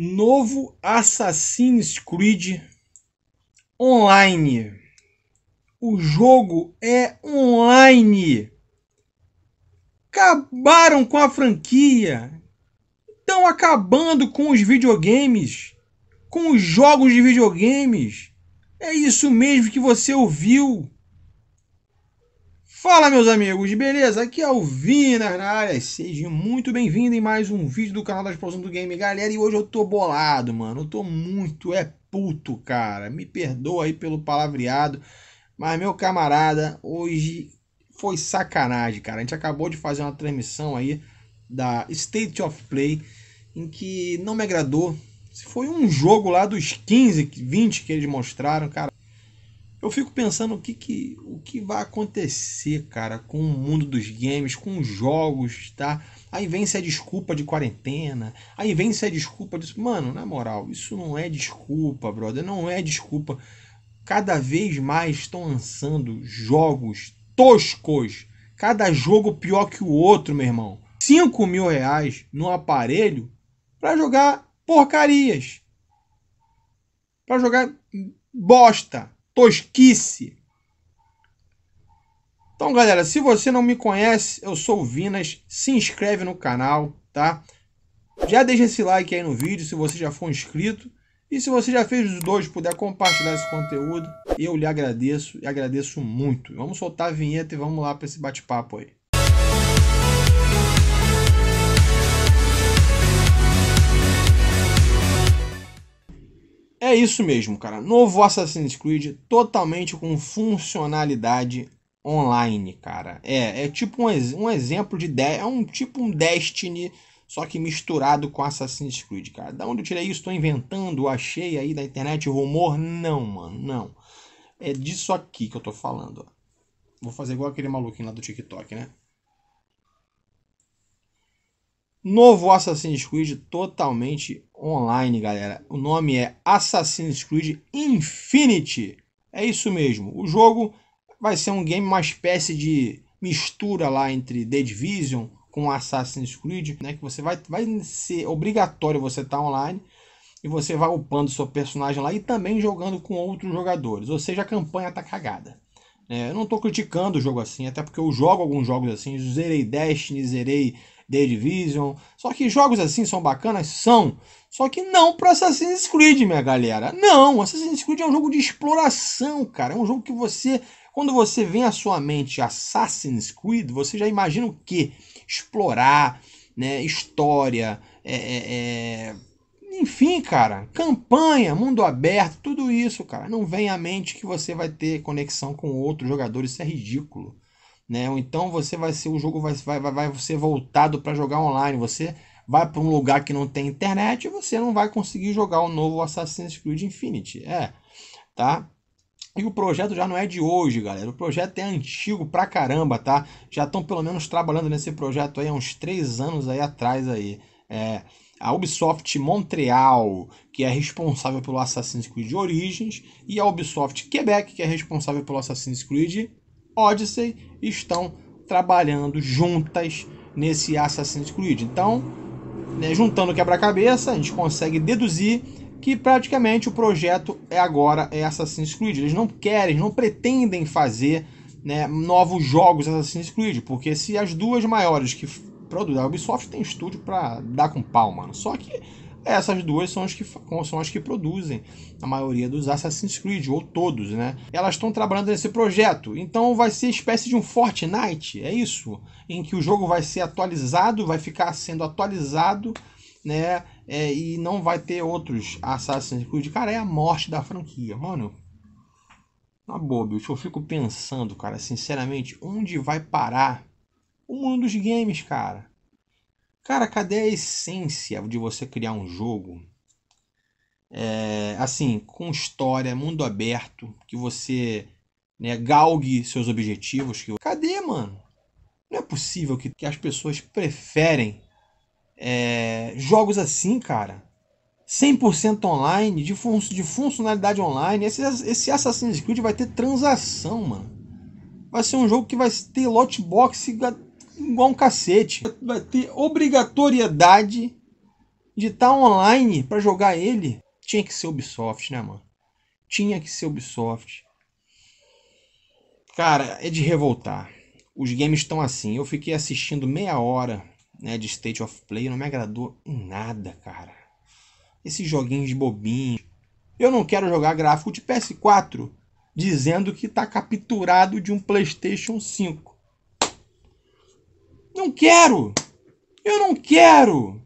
Novo Assassin's Creed online. O jogo é online. Acabaram com a franquia. Estão acabando com os videogames, com os jogos de videogames. É isso mesmo que você ouviu. Fala meus amigos, beleza? Aqui é o Vinas na área, sejam muito bem-vindos em mais um vídeo do canal da Explosão do Game Galera, e hoje eu tô bolado, mano, eu tô muito, é puto, cara, me perdoa aí pelo palavreado, mas meu camarada, hoje foi sacanagem, cara, a gente acabou de fazer uma transmissão aí da State of Play, em que não me agradou, foi um jogo lá dos 15, 20 que eles mostraram, cara, eu fico pensando o que, que, o que vai acontecer, cara, com o mundo dos games, com os jogos, tá? Aí vem se a desculpa de quarentena, aí vem se a desculpa disso. Mano, na moral, isso não é desculpa, brother, não é desculpa. Cada vez mais estão lançando jogos toscos, cada jogo pior que o outro, meu irmão. 5 mil reais no aparelho para jogar porcarias, para jogar bosta tosquice. Então, galera, se você não me conhece, eu sou o Vinas, se inscreve no canal, tá? Já deixa esse like aí no vídeo se você já for inscrito. E se você já fez os dois, puder compartilhar esse conteúdo, eu lhe agradeço e agradeço muito. Vamos soltar a vinheta e vamos lá para esse bate-papo aí. É isso mesmo, cara. Novo Assassin's Creed totalmente com funcionalidade online, cara. É, é tipo um, um exemplo de, de é um tipo um Destiny só que misturado com Assassin's Creed, cara. Da onde eu tirei isso? Estou inventando, achei aí da internet rumor? Não, mano, não. É disso aqui que eu tô falando. Ó. Vou fazer igual aquele maluquinho lá do TikTok, né? Novo Assassin's Creed totalmente online, galera. O nome é Assassin's Creed Infinity. É isso mesmo. O jogo vai ser um game, uma espécie de mistura lá entre The Division com Assassin's Creed, né? Que você vai, vai ser obrigatório você estar tá online e você vai upando seu personagem lá e também jogando com outros jogadores. Ou seja, a campanha tá cagada. É, eu não tô criticando o jogo assim, até porque eu jogo alguns jogos assim, zerei Destiny, zerei The Division. Só que jogos assim são bacanas? São. Só que não para Assassin's Creed, minha galera. Não, Assassin's Creed é um jogo de exploração, cara. É um jogo que você, quando você vem à sua mente Assassin's Creed, você já imagina o quê? Explorar, né? História, é, é, é, enfim, cara, campanha, mundo aberto, tudo isso, cara. Não vem à mente que você vai ter conexão com outros jogadores, isso é ridículo né? Ou então você vai ser o jogo vai vai, vai ser voltado para jogar online. Você vai para um lugar que não tem internet e você não vai conseguir jogar o novo Assassin's Creed Infinity. É, tá? E o projeto já não é de hoje, galera. O projeto é antigo pra caramba, tá? Já estão pelo menos trabalhando nesse projeto aí há uns três anos aí atrás aí. É, a Ubisoft Montreal, que é responsável pelo Assassin's Creed Origins, e a Ubisoft Quebec, que é responsável pelo Assassin's Creed Odyssey estão trabalhando juntas nesse Assassin's Creed. Então, né, juntando quebra-cabeça, a gente consegue deduzir que praticamente o projeto é agora é Assassin's Creed. Eles não querem, não pretendem fazer né, novos jogos Assassin's Creed, porque se as duas maiores que produzem a Ubisoft tem estúdio para dar com pau, mano. Só que é, essas duas são as que, são as que produzem a maioria dos Assassin's Creed, ou todos, né? Elas estão trabalhando nesse projeto, então vai ser espécie de um Fortnite, é isso? Em que o jogo vai ser atualizado, vai ficar sendo atualizado, né? É, e não vai ter outros Assassin's Creed. Cara, é a morte da franquia, mano. Na boa, bicho, eu fico pensando, cara, sinceramente, onde vai parar o mundo dos games, cara? Cara, cadê a essência de você criar um jogo? É, assim, com história, mundo aberto, que você né, galgue seus objetivos. Que... Cadê, mano? Não é possível que, que as pessoas preferem é, jogos assim, cara. 100% online, de, fun de funcionalidade online. Esse, esse Assassin's Creed vai ter transação, mano. Vai ser um jogo que vai ter loot box igual um cacete. Vai ter obrigatoriedade de estar tá online para jogar ele. Tinha que ser Ubisoft, né, mano? Tinha que ser Ubisoft. Cara, é de revoltar. Os games estão assim. Eu fiquei assistindo meia hora né, de State of Play. Não me agradou em nada, cara. Esses joguinhos de bobinho. Eu não quero jogar gráfico de PS4 dizendo que está capturado de um PlayStation 5 não quero. Eu não quero.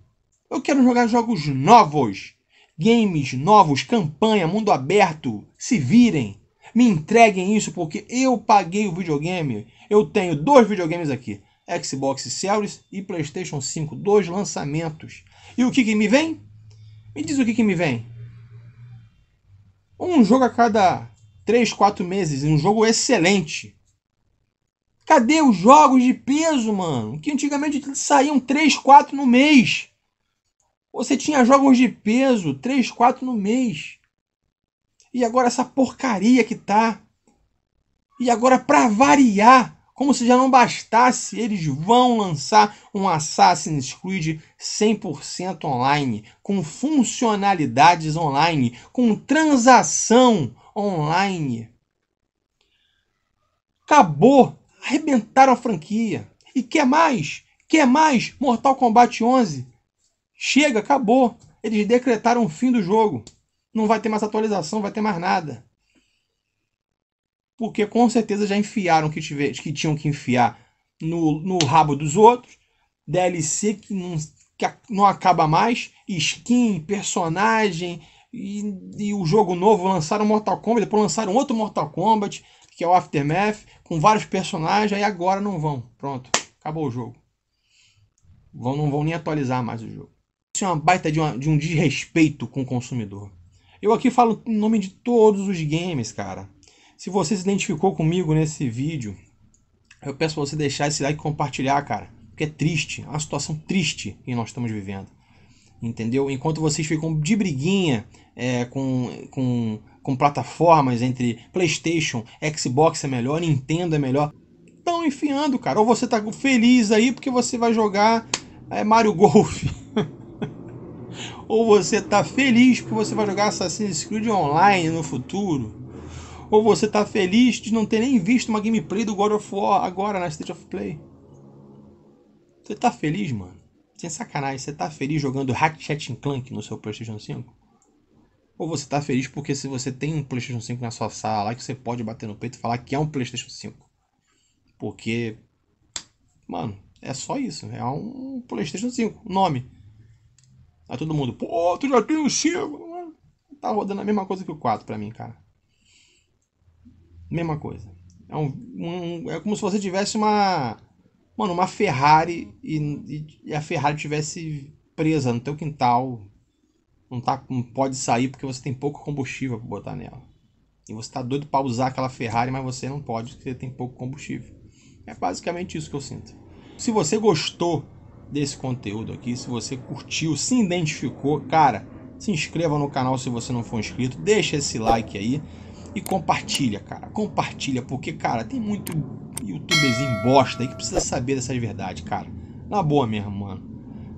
Eu quero jogar jogos novos. Games novos, campanha, mundo aberto. Se virem. Me entreguem isso porque eu paguei o videogame. Eu tenho dois videogames aqui. Xbox Series e PlayStation 5. Dois lançamentos. E o que, que me vem? Me diz o que, que me vem. Um jogo a cada 3, 4 meses. Um jogo excelente. Cadê os jogos de peso, mano? Que antigamente saíam 3, 4 no mês. Você tinha jogos de peso, 3, 4 no mês. E agora essa porcaria que tá. E agora, para variar, como se já não bastasse, eles vão lançar um Assassin's Creed 100% online, com funcionalidades online, com transação online. Acabou Arrebentaram a franquia. E quer mais? Quer mais? Mortal Kombat 11? Chega, acabou. Eles decretaram o fim do jogo. Não vai ter mais atualização, não vai ter mais nada. Porque com certeza já enfiaram o que, tiver, que tinham que enfiar no, no rabo dos outros. DLC que não, que não acaba mais. Skin, personagem, e, e o jogo novo, lançaram Mortal Kombat, depois lançaram outro Mortal Kombat, que é o Aftermath, com vários personagens, aí agora não vão. Pronto, acabou o jogo. Vão, não vão nem atualizar mais o jogo. Isso é uma baita de, uma, de um desrespeito com o consumidor. Eu aqui falo em nome de todos os games, cara. Se você se identificou comigo nesse vídeo, eu peço pra você deixar esse like e compartilhar, cara. Porque é triste, é uma situação triste que nós estamos vivendo entendeu? Enquanto vocês ficam de briguinha é, com, com, com plataformas entre PlayStation, Xbox é melhor, Nintendo é melhor, estão enfiando, cara. Ou você tá feliz aí porque você vai jogar é, Mario Golf. Ou você tá feliz porque você vai jogar Assassin's Creed Online no futuro. Ou você tá feliz de não ter nem visto uma gameplay do God of War agora na State of Play. Você tá feliz, mano? Sem sacanagem, você tá feliz jogando Ratchet Clank no seu PlayStation 5? Ou você tá feliz porque se você tem um PlayStation 5 na sua sala lá que você pode bater no peito e falar que é um PlayStation 5? Porque mano, é só isso, é um PlayStation 5, nome. Aí todo mundo, pô, tu já tem o 5. Tá rodando a mesma coisa que o 4 pra mim, cara. Mesma coisa. É, um, um, é como se você tivesse uma Mano, uma Ferrari e, e a Ferrari tivesse presa no teu quintal, não, tá, não pode sair porque você tem pouco combustível para botar nela. E você tá doido para usar aquela Ferrari, mas você não pode porque você tem pouco combustível. É basicamente isso que eu sinto. Se você gostou desse conteúdo aqui, se você curtiu, se identificou, cara, se inscreva no canal se você não for inscrito, deixa esse like aí e compartilha, cara. Compartilha porque, cara, tem muito youtuberzinho bosta aí que precisa saber dessas verdades, cara. Na boa mesmo, mano.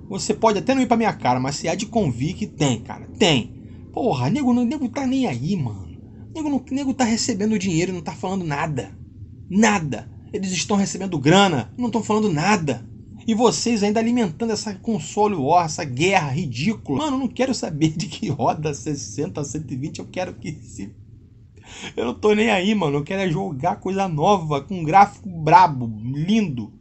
Você pode até não ir pra minha cara, mas se há de convir que tem, cara. Tem. Porra, nego não nego tá nem aí, mano. Nego, nego tá recebendo dinheiro e não tá falando nada. Nada. Eles estão recebendo grana, não estão falando nada. E vocês ainda alimentando essa console war, essa guerra ridícula. Mano, não quero saber de que roda 60 a 120, eu quero que se eu não tô nem aí, mano. Eu quero é jogar coisa nova, com gráfico brabo, lindo.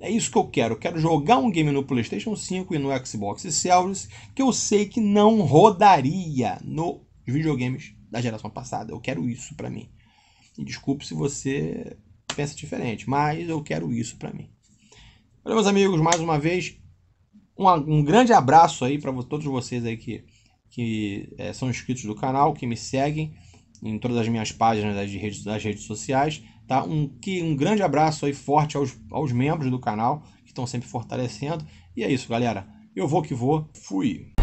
É isso que eu quero. Eu quero jogar um game no PlayStation 5 e no Xbox Series que eu sei que não rodaria nos videogames da geração passada. Eu quero isso para mim. E desculpe se você pensa diferente, mas eu quero isso para mim. Olha, meus amigos, mais uma vez, um, um grande abraço aí para todos vocês aí que, que é, são inscritos do canal, que me seguem em todas as minhas páginas das redes, das redes sociais. Tá? Um, que, um grande abraço aí forte aos, aos membros do canal que estão sempre fortalecendo. E é isso, galera. Eu vou que vou. Fui.